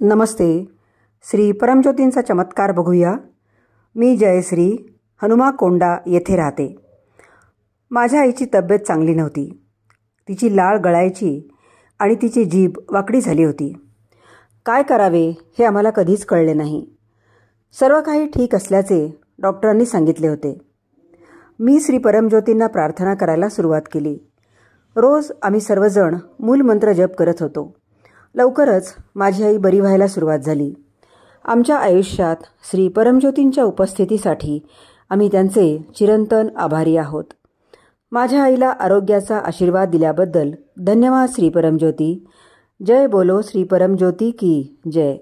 नमस्ते श्री परमज्योतींचा चमत्कार बघूया मी जयश्री हनुमा कोंडा येथे राहते माझ्या आईची तब्येत चांगली नव्हती तिची लाळ गळायची आणि तिची जीभ वाकडी झाली होती काय करावे हे आम्हाला कधीच कळले नाही सर्व काही ठीक असल्याचे डॉक्टरांनी सांगितले होते मी श्री परमज्योतींना प्रार्थना करायला सुरुवात केली रोज आम्ही सर्वजण मूलमंत्र जप करत होतो लवकरच माझी आई बरी व्हायला सुरुवात झाली आमच्या आयुष्यात श्री परमज्योतींच्या उपस्थितीसाठी आम्ही त्यांचे चिरंतन आभारी आहोत माझ्या आईला आरोग्याचा आशीर्वाद दिल्याबद्दल धन्यवाद श्री परमज्योती जय बोलो श्री परमज्योती की जय